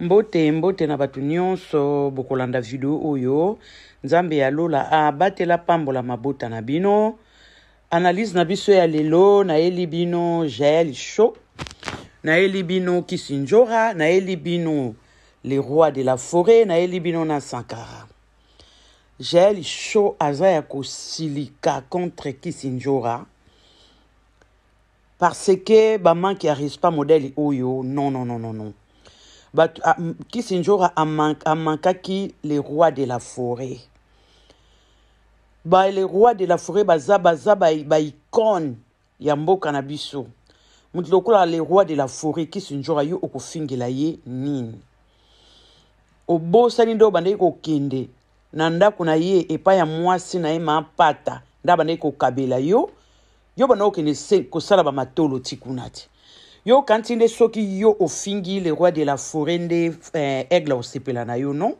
mbote mbote na bato nyonso bokolanda video oyo nzambe alola abatela pambola mabota na bino analyse na biso ya lelo nayeli bino jael sho nayeli bino kisinjora nayeli bino le roi de la forêt nayeli bino na sankara jael sho aza ya kosilika contre kisinjora parce ke bamaki ya respa modele oyo non non non non non Ah, kisinjora amankaki le roi de la forêt ba le roi de la forêt baza baza baikone ya mboka na biso moto lokola le roi de la forêt kisinjora yo okofingela ye nini obosani nde obandaki kokende na ndako na ye epai ya mwasi na ye maapata nde abandaki kokabela yo yo bandaki kokende kosala bamatolo ti kuna ti yo kanti nde soki yo ofingi le roi de la forêt nde eh, aigle osepela na yo non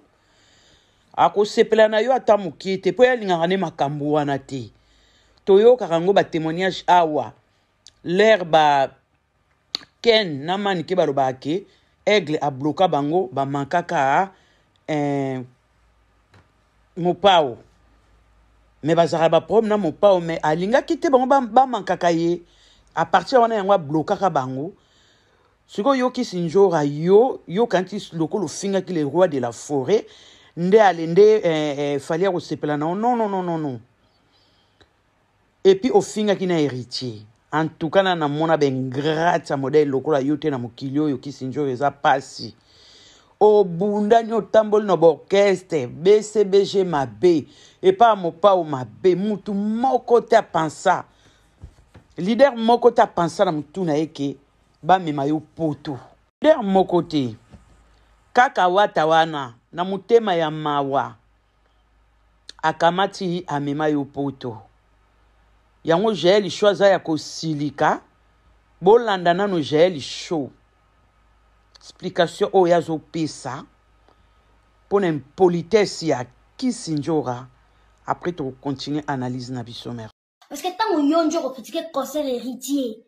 akosepela na yo ata moke te mpo ye alingaka nde makambo wana te toyokaka yango batémoignage awa lere ba ken na manike balobaka ke aigle abloka bango bamankaka eh, mopao me bazalaka baproblème na mopao me alingaki te bango bamankaka ba ye ba a partir wana yango ablokaka bango soki oyokisi nzora yo yokanti lokolo ofingaki le roi de la forêt nde ale nde eh, eh, fali akosepela nao non non non non non epuis ofingaki na héritier en tout cas na namona bengrate ya modele lokola yo te na mokili oyo kisi nzora eza pasi obundani otamboli na baorkestre bcbg mabe epai mopao mabe mutu moko te apensa lider moko ta pensa na mutu na ye ke bamema yo poto lider moko te kaka wata wana na motema ya mawa akamati amema yo poto yango jael sho aza ya kosilika bolanda nano jael sho explication oyo azopesa mpo na impolitese ya kisinjora après tokocontinue analyse na biso mer parce que ntango yo nzi okokritike conseil héritier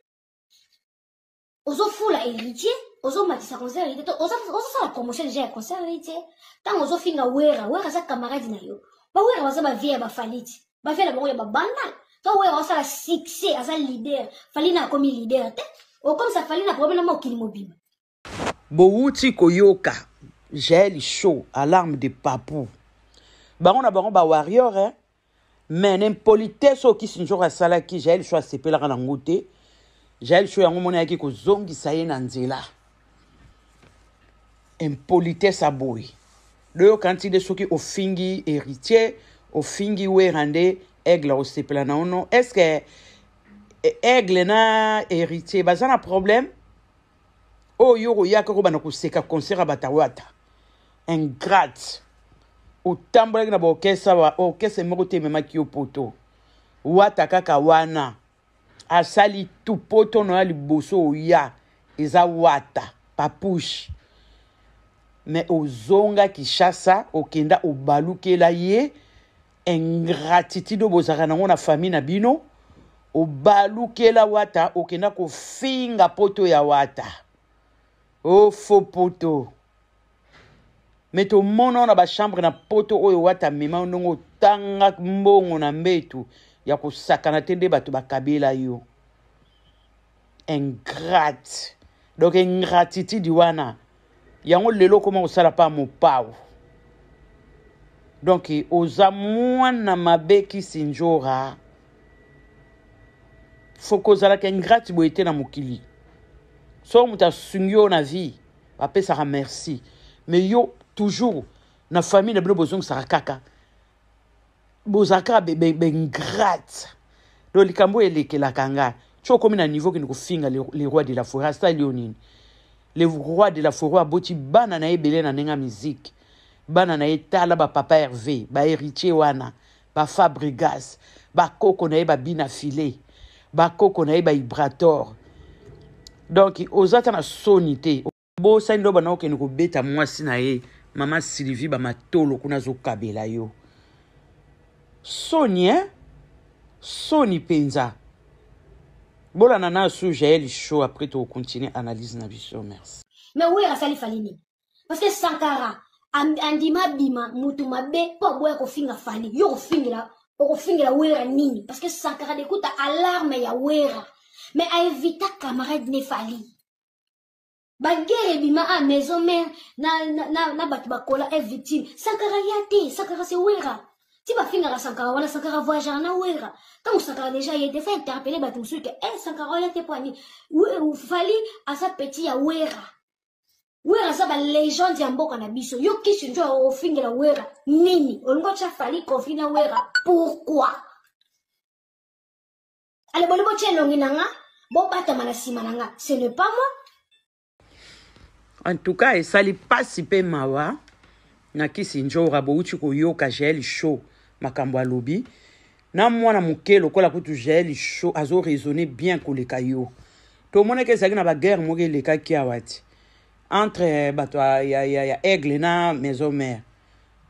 ozofula héritier ozomatisa conseil héritier to ozosala promotion déjà ya conseil héritier ntango ozofinga wera wera aza camarade na yo bawera baza bavie ya bafaliti bavie na bango ya babandal to wera osala succès aza leader falina akomi leader te okomisa falina problème na mokili mobima bowuti koyoka jael show alarme de papou bango na bango bawarrior eh? me na impolitese oyo kisinjoko asalaki jael sho asepelaka nango te jael sho yango mona ayaki kozongisa ye na nzela impolitese aboye loyoka nti nde soki ofingi héritier ofingi wera nde aigle osepela na ono est ce que eh, aigle na héritier baza na problème oyo oh, koyaka kobanda koseka concert ya batawata ingrate otambolaki na baorkestre moko te ememaki yo poto wata kaka wana asali tu poto na ya liboso oya eza wata papushe me ozonga kinshasa okenda obalukela ye ingratitude obozalaka nango na famille na bino obalukela wata okenda kofinga poto ya wata ofo oh, poto me tomonao na bashambre na poto oyo oh, wata mema ndongo otanga mbongo na mbetu ya kosakana te nde bato bakabela yo ingrate donc ingratitude wana yango lelo okoma kosala mpa mopau donk oza mwana mabe kisi njora foko ozalaka ingrate boye te na mokili soki moto asungi yo na vie bapesaka merci me yo toujours na famille na bino bozongisaka kaka bozala kaka bengrate donc likambo oyo elekelaka ngai ti okómi na niveau okende kofinga le roi de la forêt asali ah, yo nini le roi de la forêt aboti bana na ye ebele na ndenge ya miziki bana na ye tala bapapa herve baheritier wana bafabrigas bakoko na ye babina file bakoko na ye bahibrator donk oza ta na soni te bosani loba na okende kobeta mwasi na ye mama sylvie bamatolo kuna azokabela yo soni e soni mpenza bolana na su jael show après tokocontinue analyse na biso merci me were asali fali nini parceke sankara andima abima moto mabe mpo aboya kofinga fali yo kofingela okofingela wera nini parceke sankara dekuta alarme ya wera me aevita camarade ne fali bagere ebima a maison mare na, na, na, na bato bakola e victime sankara ya te sankara se wera ti bafingaka sankara wana sankara voyagera na wera ntango sankara deja ye te fa interpele bato mosusu ke e sankara oya te mpo ani fali aza peti ya wera wera aza balégende ya mboka na biso yo kisi nzo ofingela wera nini olingo atya fali conflit na wera pourkui ale bolingo tya elongi na nga bobatama na nsima na nga ce n'est pas moi antuka esali mpasi mpe mawa na kisi njora bouti koyoka jael show makambo alobi na mwana moke lokola kutu jael show azoraisonne bien koleka yo tomonaki ezalaki na baguerre moko elekaki awa ti entre eh, bato ya, ya, ya aigle na maison mare eh.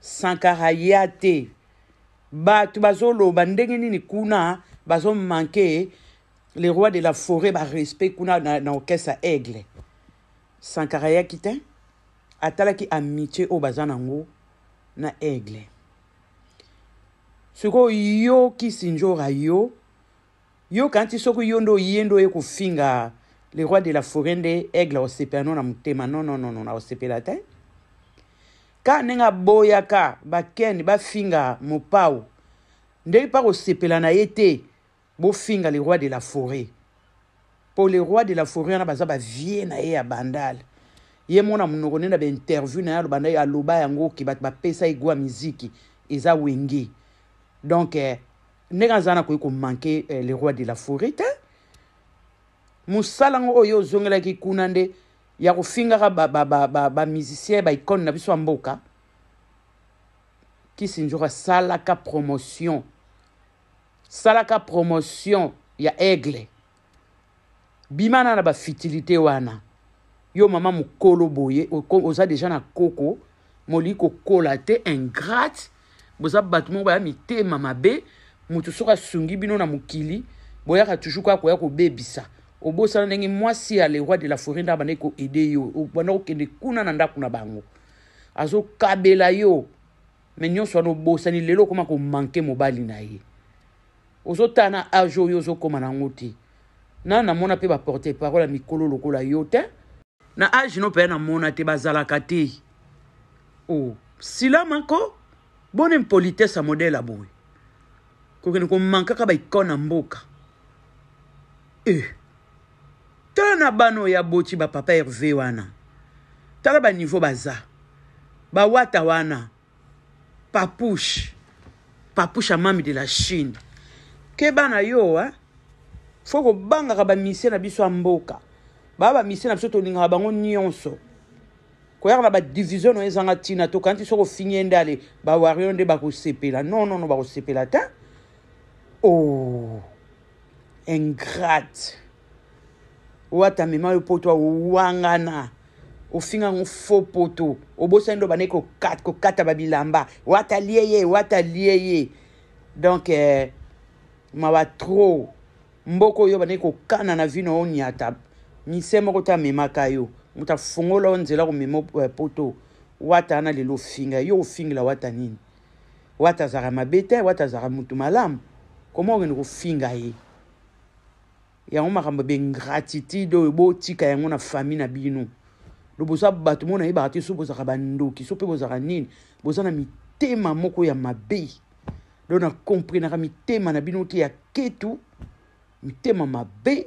sankara ya te bato bazoloba ndenge nini kuna bazomanke le roi de la forêt barespect kuna na, na orchestre aigle sankara ayaki te atalaki amitié oyo baza nango na aigle sikoyo yo kisinjora yo yoka nti soki yo nde oye nde oye kofinga le roi de la forêt nde aigle aosepela no na motema nononono aosepela te ka ndenge aboyaka bakeni bafinga mopau ndenge mpa kosepela na ye te bofinga le roi de la forêt mpo le roi de la forêt wana baza bavie na ye ya bandale ye mona monoko nde na bainterview na ye aloba ndaye aloba yango oke bato bapesa ye gwa miziki eza wenge donc eh, ndenge aza na koyi komanke eh, le roi de la forêt te mosalango oyo ozongelaki kuna nde ya kofingaka bamisicien baikone na biso ya mboka kisinjoko asalaka promotion salaka promotion ya aigle bima na na bafitilité wana yo mama mokolo boye oza deja na koko molii kokola te ingrate boza bato moko baya mitema mabe motu soki asungi bino na mokili boyaka toujours kaka koya kobebisa obosana ndenge mwasi ya leroi de la forêt nde abandaki koede yo obanda kokende kuna na ndako na bango azokabela yo me nyonso wana obosani lelo okóma komanke mobali na ye ozotala na age oyo ozokóma nango te na namona mpe baporte parole ya mikolo lokola yo te na age no mpe namona te bazalaka te o oh. silamako bona impolitese ya modele ya boye kokende komankaka baikone na mboka e tala na bana oyo aboti bapapa herve wana tala baniveau baza bawata wana papushe papushe amami de la chine ke bana yo eh? fo kobangaka bamisie na biso ya mboka baa bamisie na biso tolingaka bango nyonso koyaka na badivizio no ezanga ntina tokanti soko finye ndale bawario nde bakosepela nonono bakosepela te oh, o ingrate oyo atamema oyo poto awangana ofingango fo poto obosani ndo bane kokata babilamba wata lie ye wata lie ye donc eh, mawa trop mboka oyo bandeki kokana na vino oyo niata mise moko te amemaka yo moto afongola o nzela komema eh, poto wata wana lelo ofinga yo ofingela wata nini wata azalaka mabe te wata azalaka motu malamu koma okende kofinga ye yango makambo be ingratitude oyo botika yango na fami na bino loboza bato mo nayebaka te so bozalaka bandoki so mpe bozalaka nini boza na mitema moko ya mabe lo na komprenaka mitema na bino te ya ketu mitema mabe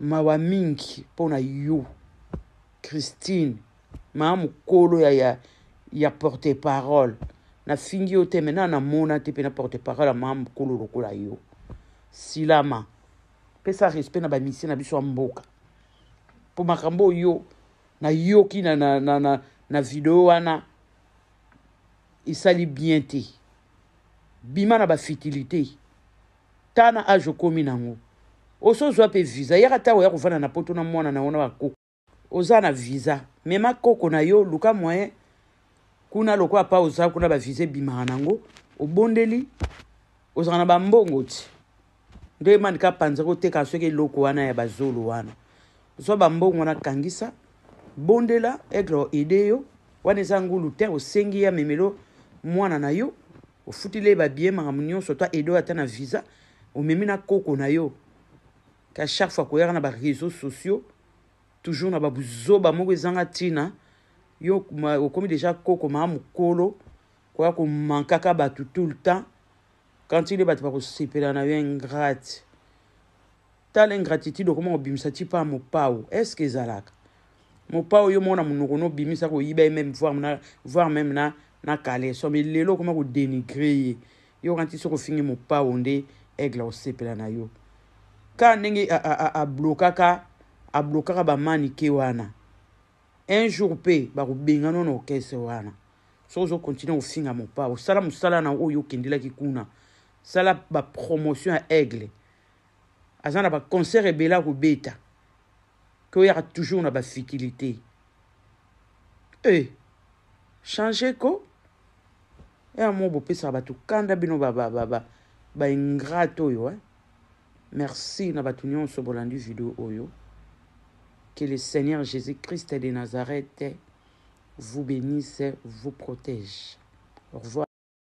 mawa mingi mpona yo christine maa mokolo ya, ya, ya porte parole nafingi yo te me na namona te mpe na porte parole ya maa mokolo lokola yo silama pesa respect na bamisie na biso ya mboka mpo makambo oyo nayoki na, na, na, na, na video wana esali bien te bima na bafitilité tana age okómi nango osozwa mpe visa yaka ntango ya kovanda na poto na mwana na yo na bakoko oza na visa mema koko na yo luka moyen kuna lokola pa oza kuna bavisa ebimaka nango obondeli ozalaka na bambongo ti nde manika panzaka otekaka soki eloko wana ya bazolo wana ozwa bambongo wana kangisa bondela aigle oede yo wana eza ngulu te osengi ye amemelo mwana na yo ofutile ye babie makambo nyonso to aede oyo ata na visa omemi na koko na yo ka chaque fois koyaka na bareseau sociaux toujours na babuzoba moko ezanga ntina yo okomi déjà koko maa mokolo koya komankaka bato tout le temps quand il e bato bakosepela na yo ingrate tala ingratitude okoma kobimisa ti mpa mopao estce que ezalaka mopao yo moko na monoko no obimisa koyiba ye meme voir même na, na kaleso me lelo okoma kodenigre ye yo kanti soki ofingi mopao nde aigle osepela na yo kaka ndenge ablokaka ablokaka bamanike wana un jour mpe bakobenga nano na orkestre wana soki ozokontinue kofinga mopa osala mosala na oyo okendelaki kuna sala bapromotion ya aigle aza na baconcert ebele akobeta ke oyaka toujours na bafitilité e change ko eya mo bopesaka bato kanda bino Ben, oyo hein. merci na se so dans oyo que le seigneur jésus-christ de nazareth vous bénisse vous protège au revoir